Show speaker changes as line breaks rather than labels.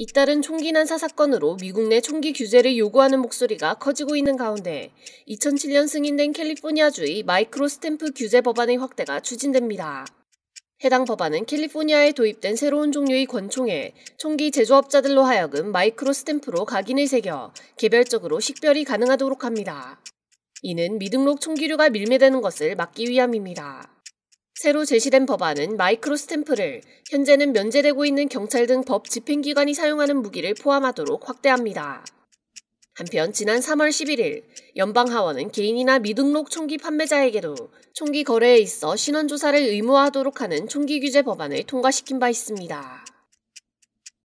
잇따른 총기 난사 사건으로 미국 내 총기 규제를 요구하는 목소리가 커지고 있는 가운데 2007년 승인된 캘리포니아주의 마이크로 스탬프 규제 법안의 확대가 추진됩니다. 해당 법안은 캘리포니아에 도입된 새로운 종류의 권총에 총기 제조업자들로 하여금 마이크로 스탬프로 각인을 새겨 개별적으로 식별이 가능하도록 합니다. 이는 미등록 총기류가 밀매되는 것을 막기 위함입니다. 새로 제시된 법안은 마이크로 스탬프를 현재는 면제되고 있는 경찰 등 법 집행기관이 사용하는 무기를 포함하도록 확대합니다. 한편 지난 3월 11일 연방 하원은 개인이나 미등록 총기 판매자에게도 총기 거래에 있어 신원 조사를 의무화하도록 하는 총기 규제 법안을 통과시킨 바 있습니다.